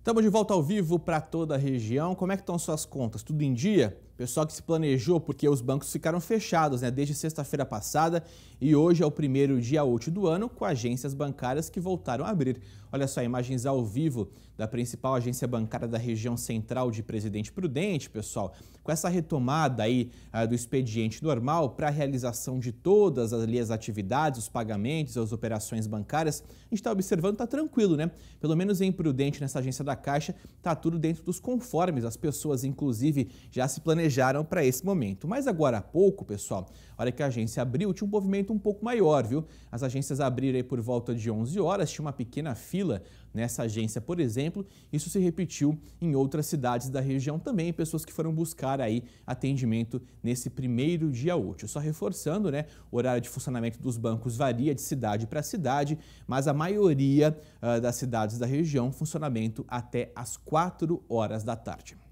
Estamos de volta ao vivo para toda a região. Como é que estão suas contas? Tudo em dia? Pessoal que se planejou porque os bancos ficaram fechados né, desde sexta-feira passada e hoje é o primeiro dia útil do ano com agências bancárias que voltaram a abrir. Olha só, imagens ao vivo da principal agência bancária da região central de Presidente Prudente, pessoal, com essa retomada aí ah, do expediente normal para a realização de todas ali as atividades, os pagamentos, as operações bancárias, a gente está observando, está tranquilo, né? Pelo menos em Prudente, nessa agência da da Caixa, está tudo dentro dos conformes. As pessoas, inclusive, já se planejaram para esse momento. Mas agora há pouco, pessoal, olha que a agência abriu, tinha um movimento um pouco maior, viu? As agências abriram por volta de 11 horas, tinha uma pequena fila nessa agência, por exemplo. Isso se repetiu em outras cidades da região também, pessoas que foram buscar aí atendimento nesse primeiro dia útil. Só reforçando, né, o horário de funcionamento dos bancos varia de cidade para cidade, mas a maioria uh, das cidades da região funcionamento a até às 4 horas da tarde.